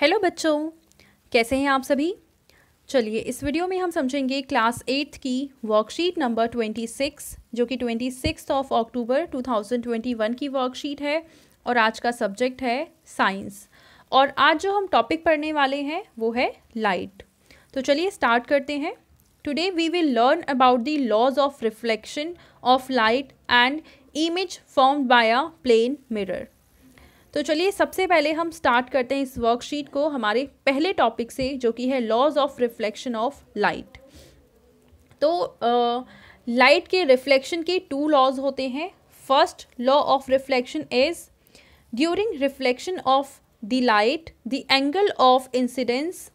hello बच्चों कैसे हैं आप सभी चलिए इस वीडियो में हम समझेंगे क्लास एट्थ की वर्कशीट नंबर ट्वेंटी सिक्स जो कि twenty six of October two thousand twenty one की वर्कशीट है और आज का सब्जेक्ट है साइंस और आज जो हम टॉपिक पढ़ने वाले हैं वो है लाइट तो चलिए स्टार्ट करते हैं today we will learn about the laws of reflection of light and image form by a plane mirror तो चलिए सबसे पहले हम स्टार्ट करते हैं इस वर्कशीट को हमारे पहले टॉपिक से जो कि है laws of reflection of light तो लाइट के रिफ्लेक्शन के टू लॉज होते हैं first law of reflection is during reflection of the light the angle of incidence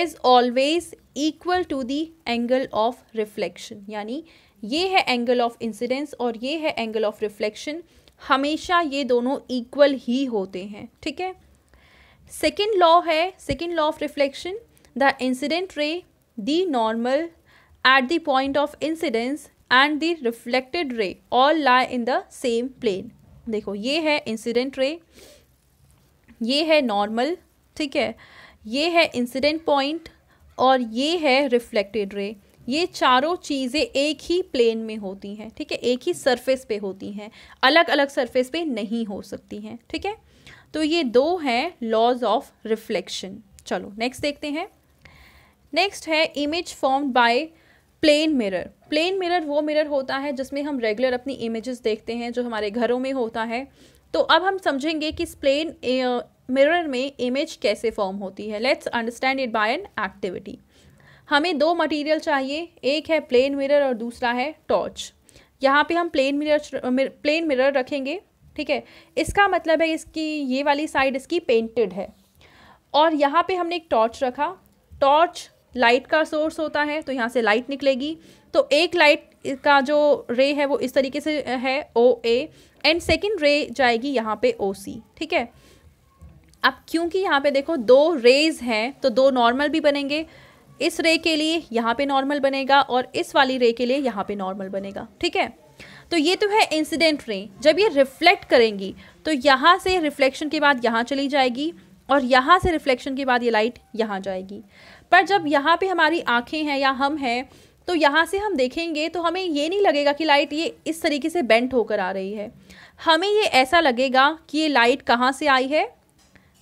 is always equal to the angle of reflection यानी ये है angle of incidence और ये है एंगल ऑफ रिफ्लेक्शन हमेशा ये दोनों इक्वल ही होते हैं ठीक है सेकेंड लॉ है second law of reflection the incident ray the normal at the point of incidence and the reflected ray all lie in the same plane देखो ये है इंसिडेंट रे ये है नॉर्मल ठीक है ये है इंसिडेंट पॉइंट और ये है रिफ्लेक्टेड रे ये चारों चीज़ें एक ही प्लेन में होती हैं ठीक है एक ही सरफेस पे होती हैं अलग अलग सरफेस पे नहीं हो सकती हैं ठीक है तो ये दो हैं लॉज ऑफ रिफ्लेक्शन चलो नेक्स्ट देखते हैं नेक्स्ट है image form by plane mirror plane mirror वो मिरर होता है जिसमें हम रेगुलर अपनी इमेजेस देखते हैं जो हमारे घरों में होता है तो अब हम समझेंगे कि इस प्लेन मिरर में इमेज कैसे फॉर्म होती है let's understand it by an activity हमें दो मटेरियल चाहिए एक है प्लेन मिरर और दूसरा है टॉर्च यहाँ पे हम प्लेन मिरर प्लेन मिरर रखेंगे ठीक है इसका मतलब है इसकी ये वाली साइड इसकी पेंटेड है और यहाँ पे हमने एक टॉर्च रखा टॉर्च लाइट का सोर्स होता है तो यहाँ से लाइट निकलेगी तो एक लाइट का जो रे है वो इस तरीके से है ओ ए एंड सेकेंड रे जाएगी यहाँ पे ओ सी ठीक है अब क्योंकि यहाँ पे देखो दो रेज हैं तो दो नॉर्मल भी बनेंगे इस रे के लिए यहाँ पे नॉर्मल बनेगा और इस वाली रे के लिए यहाँ पे नॉर्मल बनेगा ठीक है तो ये तो है इंसिडेंट रे जब ये रिफ्लेक्ट करेंगी तो यहाँ से रिफ्लेक्शन के बाद यहाँ चली जाएगी और यहाँ से रिफ्लेक्शन के बाद ये लाइट यहाँ जाएगी पर जब यहाँ पे हमारी आँखें हैं या हम हैं तो यहाँ से हम देखेंगे तो हमें ये नहीं लगेगा कि लाइट ये इस तरीके से बेंट होकर आ रही है हमें ये ऐसा लगेगा कि ये लाइट कहाँ से आई है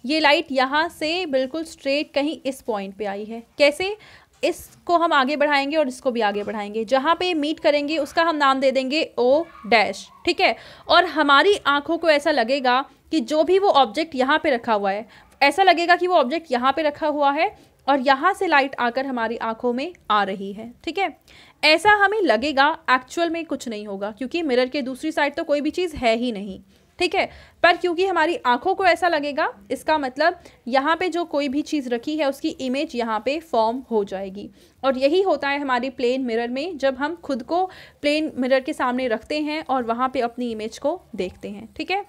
ये लाइट यहाँ से बिल्कुल स्ट्रेट कहीं इस पॉइंट पे आई है कैसे इसको हम आगे बढ़ाएंगे और इसको भी आगे बढ़ाएंगे जहाँ पे मीट करेंगे उसका हम नाम दे देंगे ओ डैश ठीक है और हमारी आंखों को ऐसा लगेगा कि जो भी वो ऑब्जेक्ट यहाँ पे रखा हुआ है ऐसा लगेगा कि वो ऑब्जेक्ट यहाँ पे रखा हुआ है और यहाँ से लाइट आकर हमारी आंखों में आ रही है ठीक है ऐसा हमें लगेगा एक्चुअल में कुछ नहीं होगा क्योंकि मिरर के दूसरी साइड तो कोई भी चीज़ है ही नहीं ठीक है पर क्योंकि हमारी आंखों को ऐसा लगेगा इसका मतलब यहाँ पे जो कोई भी चीज़ रखी है उसकी इमेज यहाँ पे फॉर्म हो जाएगी और यही होता है हमारी प्लेन मिरर में जब हम खुद को प्लेन मिरर के सामने रखते हैं और वहाँ पे अपनी इमेज को देखते हैं ठीक है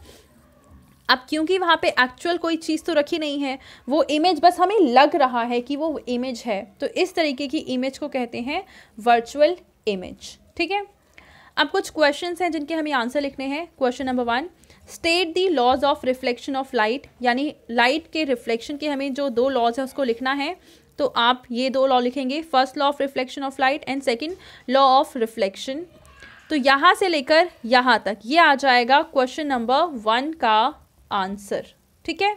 अब क्योंकि वहाँ पे एक्चुअल कोई चीज़ तो रखी नहीं है वो इमेज बस हमें लग रहा है कि वो इमेज है तो इस तरीके की इमेज को कहते हैं वर्चुअल इमेज ठीक है अब कुछ क्वेश्चन हैं जिनके हमें आंसर लिखने हैं question number one state the laws of reflection of light यानी लाइट के रिफ्लेक्शन के हमें जो दो लॉज हैं उसको लिखना है तो आप ये दो लॉ लिखेंगे first law of reflection of light and second law of reflection तो यहाँ से लेकर यहाँ तक ये आ जाएगा क्वेश्चन नंबर वन का आंसर ठीक है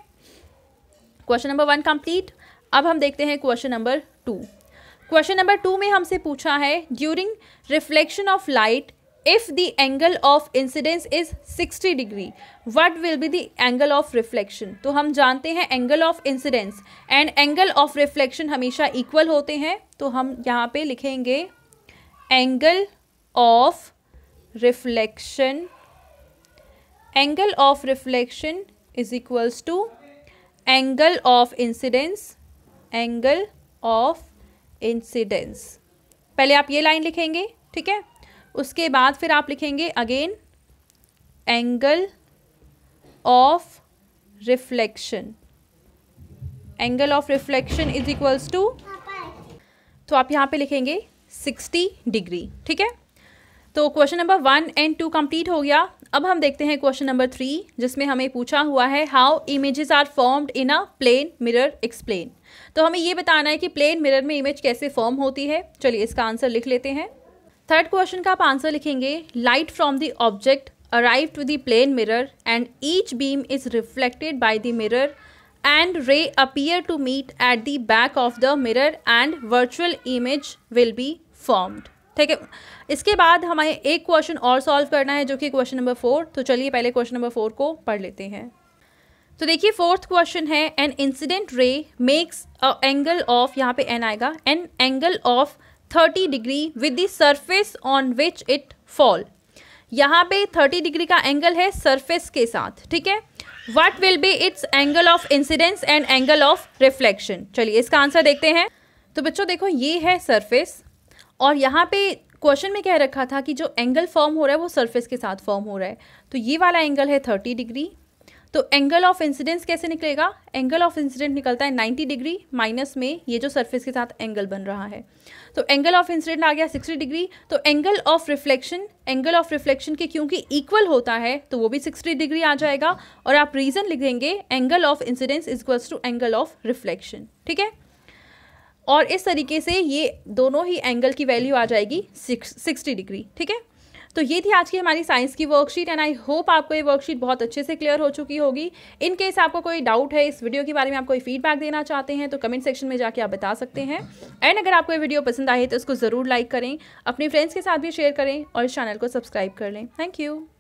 क्वेश्चन नंबर वन कंप्लीट अब हम देखते हैं question number two question number two में हमसे पूछा है during reflection of light if the angle of incidence is 60 degree what will be the angle of reflection तो हम जानते हैं angle of incidence and angle of reflection हमेशा equal होते हैं तो हम यहाँ पे लिखेंगे angle of reflection angle of reflection is equals to angle of incidence angle of incidence पहले आप ये line लिखेंगे ठीक है उसके बाद फिर आप लिखेंगे again angle of reflection angle of reflection is equals to तो आप यहाँ पे लिखेंगे सिक्सटी डिग्री ठीक है तो question number one and two complete हो गया अब हम देखते हैं क्वेश्चन नंबर थ्री जिसमें हमें पूछा हुआ है how images are formed in a plane mirror explain तो हमें ये बताना है कि प्लेन मिरर में इमेज कैसे फॉर्म होती है चलिए इसका आंसर लिख लेते हैं थर्ड क्वेश्चन का आप आंसर लिखेंगे light from the object arrive to the plane mirror and each beam is reflected by the mirror and ray appear to meet at the back of the mirror and virtual image will be formed ठीक है इसके बाद हमें एक question और solve करना है जो कि क्वेश्चन नंबर फोर तो चलिए पहले क्वेश्चन नंबर फोर को पढ़ लेते हैं तो देखिए फोर्थ क्वेश्चन है an incident ray makes a angle of यहाँ पे एन आएगा an angle of thirty degree with the surface on which it fall यहाँ पे थर्टी डिग्री का एंगल है सरफेस के साथ ठीक है what will be its angle of incidence and angle of reflection चलिए इसका आंसर देखते हैं तो बच्चों देखो ये है सरफेस और यहाँ पे क्वेश्चन में कह रखा था कि जो एंगल फॉर्म हो रहा है वो सरफेस के साथ फॉर्म हो रहा है तो ये वाला एंगल है थर्टी डिग्री तो एंगल ऑफ इंसिडेंस कैसे निकलेगा एंगल ऑफ इंसिडेंट निकलता है 90 डिग्री माइनस में ये जो सरफेस के साथ एंगल बन रहा है तो एंगल ऑफ इंसिडेंट आ गया 60 डिग्री तो angle of reflection angle of reflection के क्योंकि इक्वल होता है तो वो भी 60 डिग्री आ जाएगा और आप रीज़न लिख देंगे angle of incidence is equals to angle of reflection ठीक है और इस तरीके से ये दोनों ही एंगल की वैल्यू आ जाएगी सिक्स सिक्सटी डिग्री ठीक है तो ये थी आज की हमारी साइंस की वर्कशीट एंड आई होप आपको ये वर्कशीट बहुत अच्छे से क्लियर हो चुकी होगी इन केस आपको कोई डाउट है इस वीडियो के बारे में आप कोई फीडबैक देना चाहते हैं तो कमेंट सेक्शन में जाके आप बता सकते हैं एंड अगर आपको ये वीडियो पसंद आए तो उसको ज़रूर लाइक करें अपने फ्रेंड्स के साथ भी शेयर करें और इस चैनल को सब्सक्राइब कर लें थैंक यू